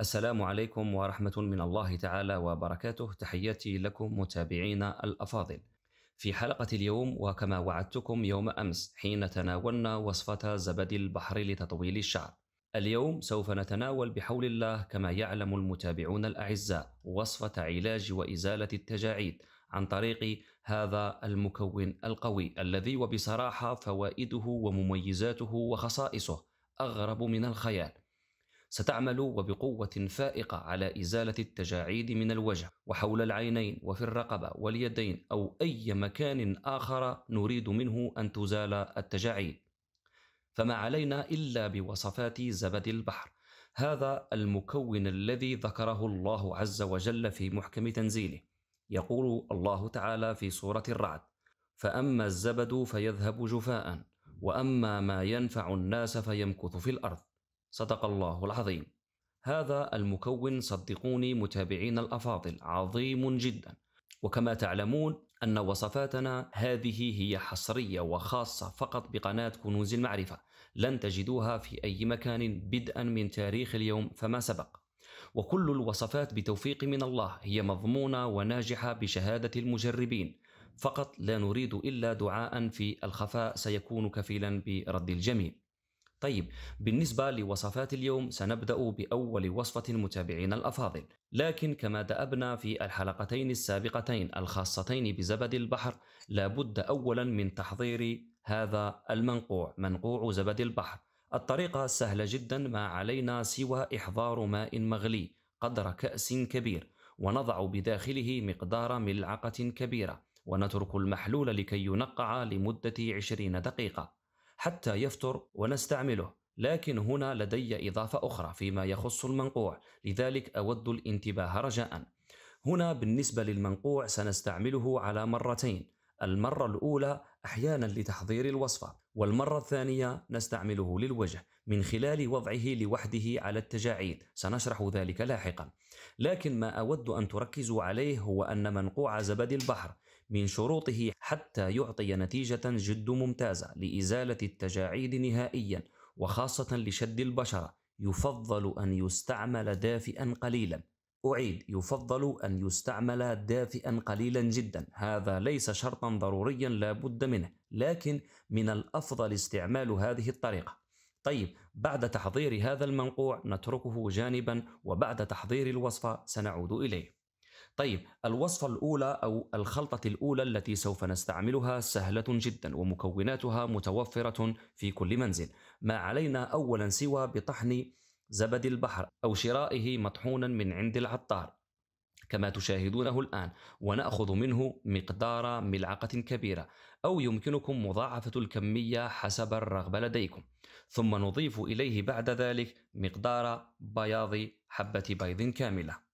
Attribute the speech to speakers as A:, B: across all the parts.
A: السلام عليكم ورحمة من الله تعالى وبركاته تحياتي لكم متابعينا الأفاضل في حلقة اليوم وكما وعدتكم يوم أمس حين تناولنا وصفة زبد البحر لتطويل الشعر اليوم سوف نتناول بحول الله كما يعلم المتابعون الأعزاء وصفة علاج وإزالة التجاعيد عن طريق هذا المكون القوي الذي وبصراحة فوائده ومميزاته وخصائصه أغرب من الخيال ستعمل وبقوة فائقة على إزالة التجاعيد من الوجه وحول العينين وفي الرقبة واليدين أو أي مكان آخر نريد منه أن تزال التجاعيد. فما علينا إلا بوصفات زبد البحر. هذا المكون الذي ذكره الله عز وجل في محكم تنزيله. يقول الله تعالى في سورة الرعد: "فأما الزبد فيذهب جفاءً، وأما ما ينفع الناس فيمكث في الأرض". صدق الله العظيم هذا المكون صدقوني متابعين الافاضل عظيم جدا وكما تعلمون ان وصفاتنا هذه هي حصريه وخاصه فقط بقناه كنوز المعرفه لن تجدوها في اي مكان بدءا من تاريخ اليوم فما سبق وكل الوصفات بتوفيق من الله هي مضمونه وناجحه بشهاده المجربين فقط لا نريد الا دعاء في الخفاء سيكون كفيلا برد الجميل طيب بالنسبة لوصفات اليوم سنبدأ بأول وصفة متابعينا الأفاضل لكن كما دأبنا في الحلقتين السابقتين الخاصتين بزبد البحر لابد أولا من تحضير هذا المنقوع منقوع زبد البحر الطريقة سهلة جدا ما علينا سوى إحضار ماء مغلي قدر كأس كبير ونضع بداخله مقدار ملعقة كبيرة ونترك المحلول لكي ينقع لمدة 20 دقيقة حتى يفطر ونستعمله لكن هنا لدي إضافة أخرى فيما يخص المنقوع لذلك أود الانتباه رجاء هنا بالنسبة للمنقوع سنستعمله على مرتين المرة الأولى أحيانا لتحضير الوصفة والمرة الثانية نستعمله للوجه من خلال وضعه لوحده على التجاعيد سنشرح ذلك لاحقا لكن ما أود أن تركزوا عليه هو أن منقوع زبد البحر من شروطه حتى يعطي نتيجة جد ممتازة لإزالة التجاعيد نهائيا وخاصة لشد البشرة يفضل أن يستعمل دافئا قليلا أعيد يفضل أن يستعمل دافئا قليلا جدا هذا ليس شرطا ضروريا لا بد منه لكن من الأفضل استعمال هذه الطريقة طيب بعد تحضير هذا المنقوع نتركه جانبا وبعد تحضير الوصفة سنعود إليه طيب الوصفة الأولى أو الخلطة الأولى التي سوف نستعملها سهلة جدا ومكوناتها متوفرة في كل منزل ما علينا أولا سوى بطحن زبد البحر أو شرائه مطحونا من عند العطار كما تشاهدونه الآن ونأخذ منه مقدار ملعقة كبيرة أو يمكنكم مضاعفة الكمية حسب الرغبة لديكم ثم نضيف إليه بعد ذلك مقدار بياض حبة بيض كاملة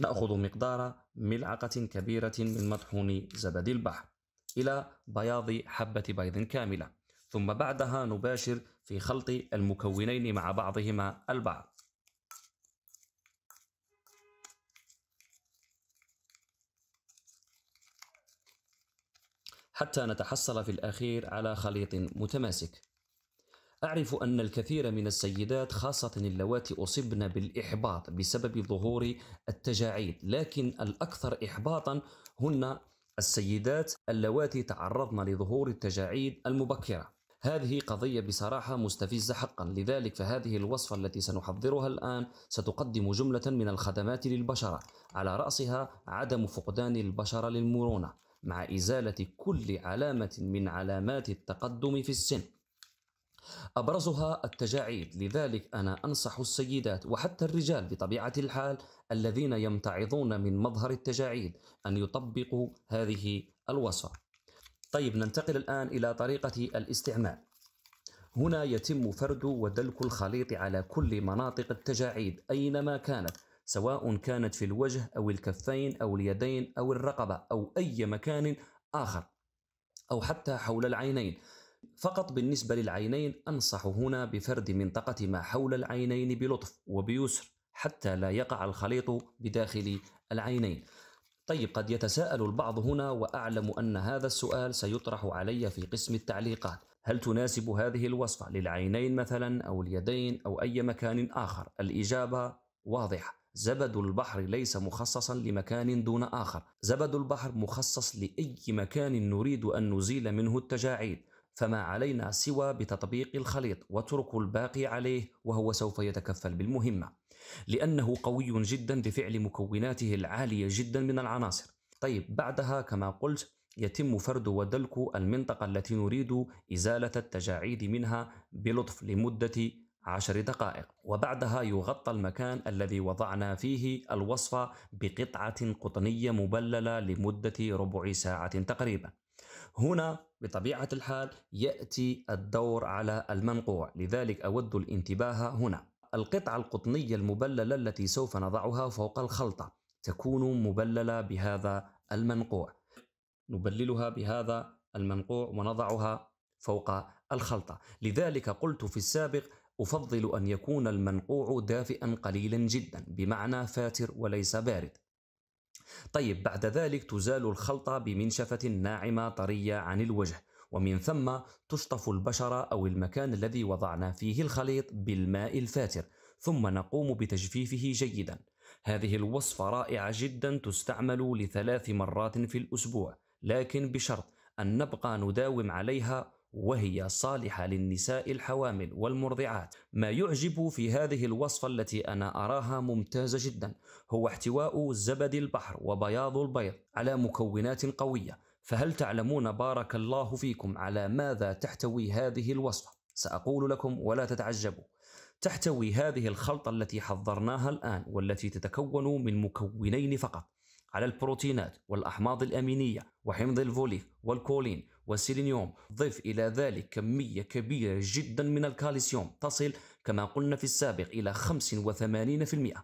A: نأخذ مقدار ملعقة كبيرة من مطحون زبد البحر إلى بياض حبة بيض كاملة ثم بعدها نباشر في خلط المكونين مع بعضهما البعض حتى نتحصل في الأخير على خليط متماسك أعرف أن الكثير من السيدات خاصة اللواتي أصبن بالإحباط بسبب ظهور التجاعيد، لكن الأكثر إحباطا هن السيدات اللواتي تعرضن لظهور التجاعيد المبكرة. هذه قضية بصراحة مستفزة حقا، لذلك فهذه الوصفة التي سنحضرها الآن ستقدم جملة من الخدمات للبشرة، على رأسها عدم فقدان البشرة للمرونة، مع إزالة كل علامة من علامات التقدم في السن. أبرزها التجاعيد لذلك أنا أنصح السيدات وحتى الرجال بطبيعة الحال الذين يمتعضون من مظهر التجاعيد أن يطبقوا هذه الوصفة طيب ننتقل الآن إلى طريقة الاستعمال هنا يتم فرد ودلك الخليط على كل مناطق التجاعيد أينما كانت سواء كانت في الوجه أو الكفين أو اليدين أو الرقبة أو أي مكان آخر أو حتى حول العينين فقط بالنسبة للعينين أنصح هنا بفرد منطقة ما حول العينين بلطف وبيسر حتى لا يقع الخليط بداخل العينين. طيب قد يتساءل البعض هنا وأعلم أن هذا السؤال سيطرح علي في قسم التعليقات هل تناسب هذه الوصفة للعينين مثلا أو اليدين أو أي مكان آخر؟ الإجابة واضحة زبد البحر ليس مخصصا لمكان دون آخر زبد البحر مخصص لأي مكان نريد أن نزيل منه التجاعيد فما علينا سوى بتطبيق الخليط وترك الباقي عليه وهو سوف يتكفل بالمهمة لأنه قوي جدا بفعل مكوناته العالية جدا من العناصر طيب بعدها كما قلت يتم فرد ودلك المنطقة التي نريد إزالة التجاعيد منها بلطف لمدة عشر دقائق وبعدها يغطى المكان الذي وضعنا فيه الوصفة بقطعة قطنية مبللة لمدة ربع ساعة تقريبا هنا بطبيعة الحال يأتي الدور على المنقوع لذلك أود الانتباه هنا القطعة القطنية المبللة التي سوف نضعها فوق الخلطة تكون مبللة بهذا المنقوع نبللها بهذا المنقوع ونضعها فوق الخلطة لذلك قلت في السابق أفضل أن يكون المنقوع دافئا قليلا جدا بمعنى فاتر وليس بارد طيب بعد ذلك تزال الخلطة بمنشفة ناعمة طرية عن الوجه ومن ثم تشطف البشرة أو المكان الذي وضعنا فيه الخليط بالماء الفاتر ثم نقوم بتجفيفه جيدا هذه الوصفة رائعة جدا تستعمل لثلاث مرات في الأسبوع لكن بشرط أن نبقى نداوم عليها وهي صالحة للنساء الحوامل والمرضعات ما يعجب في هذه الوصفة التي أنا أراها ممتازة جدا هو احتواء زبد البحر وبياض البيض على مكونات قوية فهل تعلمون بارك الله فيكم على ماذا تحتوي هذه الوصفة؟ سأقول لكم ولا تتعجبوا تحتوي هذه الخلطة التي حضرناها الآن والتي تتكون من مكونين فقط على البروتينات والأحماض الأمينية وحمض الفوليك والكولين وسيلينيوم ضف إلى ذلك كمية كبيرة جدا من الكالسيوم تصل كما قلنا في السابق إلى 85%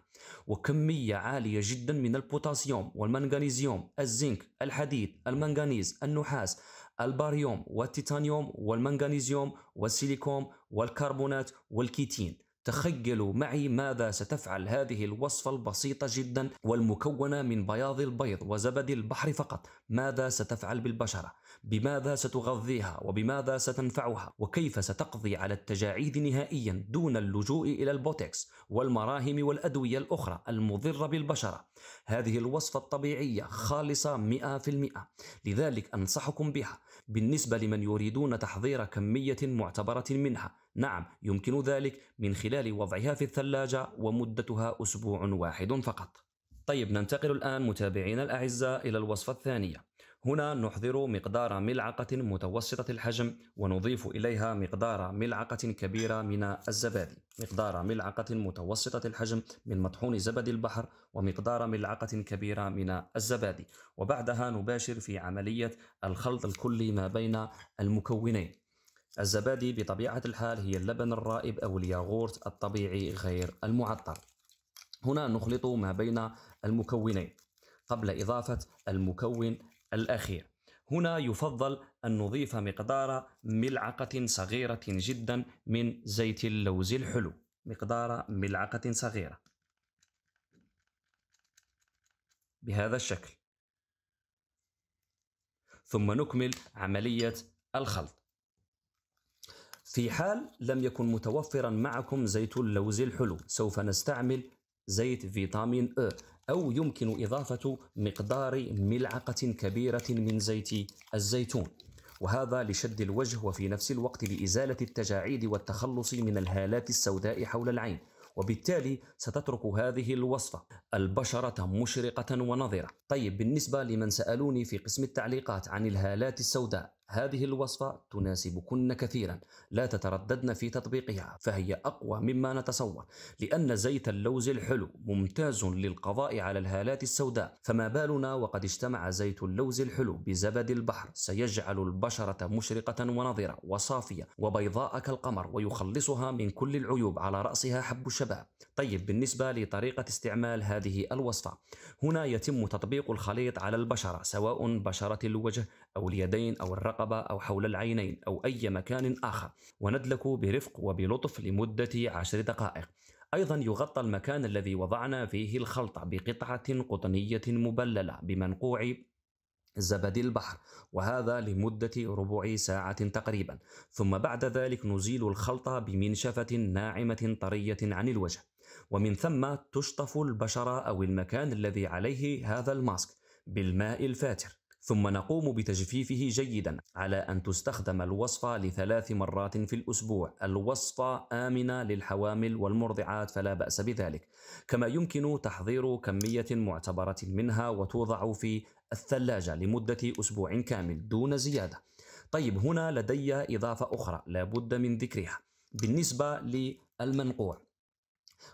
A: وكمية عالية جدا من البوتاسيوم والمنغنيزيوم الزنك الحديد المنغنيز النحاس الباريوم والتيتانيوم والمنغنيزيوم والسيليكوم والكربونات والكيتين تخيلوا معي ماذا ستفعل هذه الوصفة البسيطة جدا والمكونة من بياض البيض وزبد البحر فقط ماذا ستفعل بالبشرة بماذا ستغذيها وبماذا ستنفعها وكيف ستقضي على التجاعيد نهائيا دون اللجوء إلى البوتكس والمراهم والأدوية الأخرى المضرة بالبشرة هذه الوصفة الطبيعية خالصة 100% لذلك أنصحكم بها بالنسبة لمن يريدون تحضير كمية معتبرة منها نعم يمكن ذلك من خلال وضعها في الثلاجة ومدتها أسبوع واحد فقط طيب ننتقل الآن متابعينا الأعزاء إلى الوصفة الثانية هنا نحضر مقدار ملعقة متوسطة الحجم ونضيف إليها مقدار ملعقة كبيرة من الزبادي مقدار ملعقة متوسطة الحجم من مطحون زبد البحر ومقدار ملعقة كبيرة من الزبادي وبعدها نباشر في عملية الخلط الكلي ما بين المكونين الزبادي بطبيعة الحال هي اللبن الرائب أو الياغورت الطبيعي غير المعطر هنا نخلط ما بين المكونين قبل إضافة المكون الأخير هنا يفضل أن نضيف مقدار ملعقة صغيرة جدا من زيت اللوز الحلو مقدار ملعقة صغيرة بهذا الشكل ثم نكمل عملية الخلط في حال لم يكن متوفرا معكم زيت اللوز الحلو سوف نستعمل زيت فيتامين أ إيه أو يمكن إضافة مقدار ملعقة كبيرة من زيت الزيتون وهذا لشد الوجه وفي نفس الوقت لإزالة التجاعيد والتخلص من الهالات السوداء حول العين وبالتالي ستترك هذه الوصفة البشرة مشرقة ونظرة طيب بالنسبة لمن سألوني في قسم التعليقات عن الهالات السوداء هذه الوصفة تناسبكن كثيرا لا تترددن في تطبيقها فهي أقوى مما نتصور لأن زيت اللوز الحلو ممتاز للقضاء على الهالات السوداء فما بالنا وقد اجتمع زيت اللوز الحلو بزبد البحر سيجعل البشرة مشرقة ونظرة وصافية وبيضاء كالقمر ويخلصها من كل العيوب على رأسها حب الشباب طيب بالنسبة لطريقة استعمال هذه الوصفة هنا يتم تطبيق الخليط على البشرة سواء بشرة الوجه أو اليدين أو الرقبة أو حول العينين أو أي مكان آخر وندلك برفق وبلطف لمدة عشر دقائق أيضا يغطى المكان الذي وضعنا فيه الخلطة بقطعة قطنية مبللة بمنقوع زبد البحر وهذا لمدة ربع ساعة تقريبا ثم بعد ذلك نزيل الخلطة بمنشفة ناعمة طرية عن الوجه ومن ثم تشطف البشرة أو المكان الذي عليه هذا الماسك بالماء الفاتر ثم نقوم بتجفيفه جيدا على أن تستخدم الوصفة لثلاث مرات في الأسبوع الوصفة آمنة للحوامل والمرضعات فلا بأس بذلك كما يمكن تحضير كمية معتبرة منها وتوضع في الثلاجة لمدة أسبوع كامل دون زيادة طيب هنا لدي إضافة أخرى لابد من ذكرها بالنسبة للمنقوع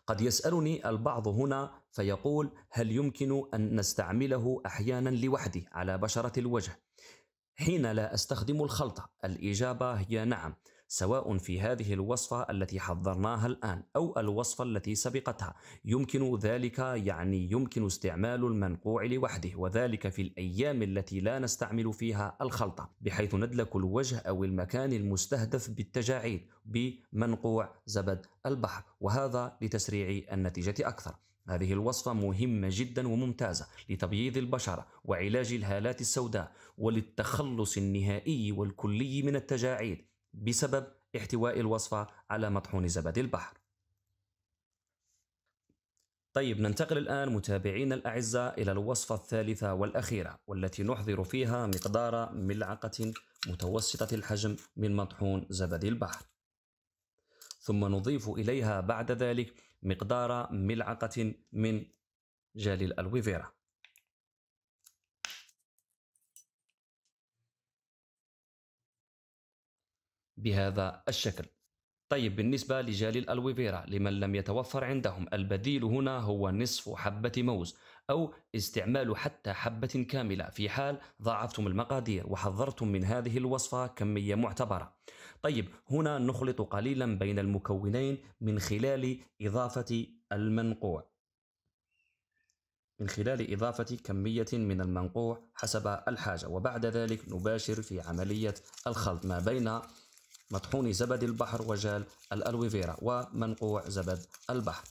A: قد يسألني البعض هنا فيقول هل يمكن أن نستعمله أحيانا لوحدي على بشرة الوجه حين لا أستخدم الخلطة الإجابة هي نعم سواء في هذه الوصفة التي حضرناها الآن أو الوصفة التي سبقتها يمكن ذلك يعني يمكن استعمال المنقوع لوحده وذلك في الأيام التي لا نستعمل فيها الخلطة بحيث ندلك الوجه أو المكان المستهدف بالتجاعيد بمنقوع زبد البحر وهذا لتسريع النتيجة أكثر هذه الوصفة مهمة جدا وممتازة لتبييض البشرة وعلاج الهالات السوداء وللتخلص النهائي والكلي من التجاعيد بسبب احتواء الوصفة على مطحون زبد البحر. طيب ننتقل الآن متابعينا الأعزاء إلى الوصفة الثالثة والأخيرة والتي نحضر فيها مقدار ملعقة متوسطة الحجم من مطحون زبد البحر ثم نضيف إليها بعد ذلك مقدار ملعقة من جالي الألويفيرا بهذا الشكل طيب بالنسبة لجالي الألويفيرا لمن لم يتوفر عندهم البديل هنا هو نصف حبة موز أو استعمال حتى حبة كاملة في حال ضاعفتم المقادير وحضرتم من هذه الوصفة كمية معتبرة طيب هنا نخلط قليلا بين المكونين من خلال إضافة المنقوع من خلال إضافة كمية من المنقوع حسب الحاجة وبعد ذلك نباشر في عملية الخلط ما بين مطحون زبد البحر وجال الألويفيرا ومنقوع زبد البحر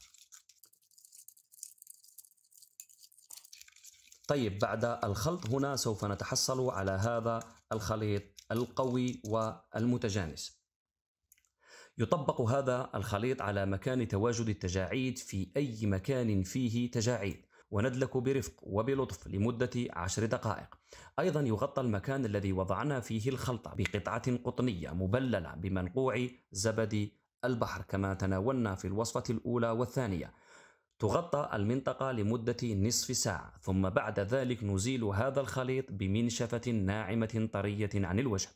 A: طيب بعد الخلط هنا سوف نتحصل على هذا الخليط القوي والمتجانس يطبق هذا الخليط على مكان تواجد التجاعيد في أي مكان فيه تجاعيد وندلك برفق وبلطف لمدة عشر دقائق أيضا يغطى المكان الذي وضعنا فيه الخلطة بقطعة قطنية مبللة بمنقوع زبد البحر كما تناولنا في الوصفة الأولى والثانية تغطى المنطقة لمدة نصف ساعة ثم بعد ذلك نزيل هذا الخليط بمنشفة ناعمة طرية عن الوجه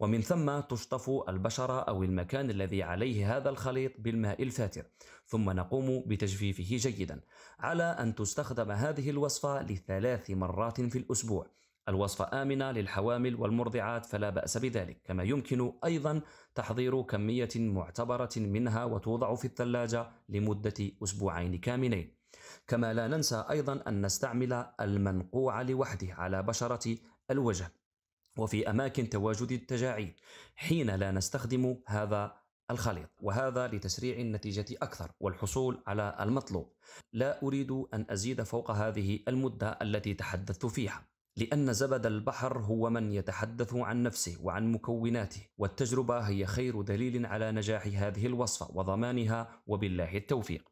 A: ومن ثم تشطف البشرة أو المكان الذي عليه هذا الخليط بالماء الفاتر ثم نقوم بتجفيفه جيدا على أن تستخدم هذه الوصفة لثلاث مرات في الأسبوع الوصفة آمنة للحوامل والمرضعات فلا بأس بذلك كما يمكن أيضا تحضير كمية معتبرة منها وتوضع في الثلاجة لمدة أسبوعين كاملين كما لا ننسى أيضا أن نستعمل المنقوع لوحده على بشرة الوجه وفي أماكن تواجد التجاعيد حين لا نستخدم هذا الخليط وهذا لتسريع النتيجة أكثر والحصول على المطلوب لا أريد أن أزيد فوق هذه المدة التي تحدثت فيها لأن زبد البحر هو من يتحدث عن نفسه وعن مكوناته والتجربة هي خير دليل على نجاح هذه الوصفة وضمانها وبالله التوفيق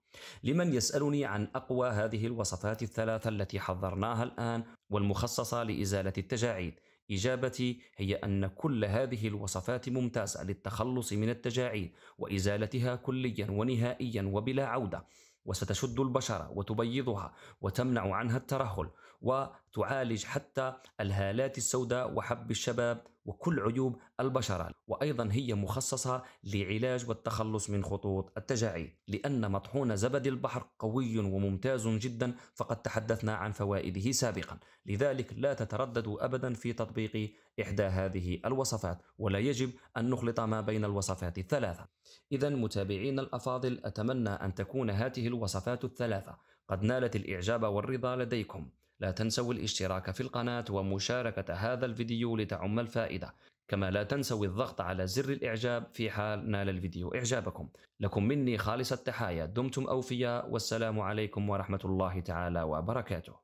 A: لمن يسألني عن أقوى هذه الوصفات الثلاثة التي حضرناها الآن والمخصصة لإزالة التجاعيد إجابتي هي أن كل هذه الوصفات ممتازة للتخلص من التجاعيد وإزالتها كليا ونهائيا وبلا عودة وستشد البشرة وتبيضها وتمنع عنها الترهل وتعالج حتى الهالات السوداء وحب الشباب وكل عيوب البشرة وأيضا هي مخصصة لعلاج والتخلص من خطوط التجاعيد لأن مطحون زبد البحر قوي وممتاز جدا فقد تحدثنا عن فوائده سابقا لذلك لا تترددوا أبدا في تطبيق إحدى هذه الوصفات ولا يجب أن نخلط ما بين الوصفات الثلاثة إذا متابعينا الأفاضل أتمنى أن تكون هذه الوصفات الثلاثة قد نالت الإعجاب والرضا لديكم لا تنسوا الاشتراك في القناة ومشاركة هذا الفيديو لتعم الفائدة كما لا تنسوا الضغط على زر الإعجاب في حال نال الفيديو إعجابكم لكم مني خالص التحايا دمتم أوفياء والسلام عليكم ورحمة الله تعالى وبركاته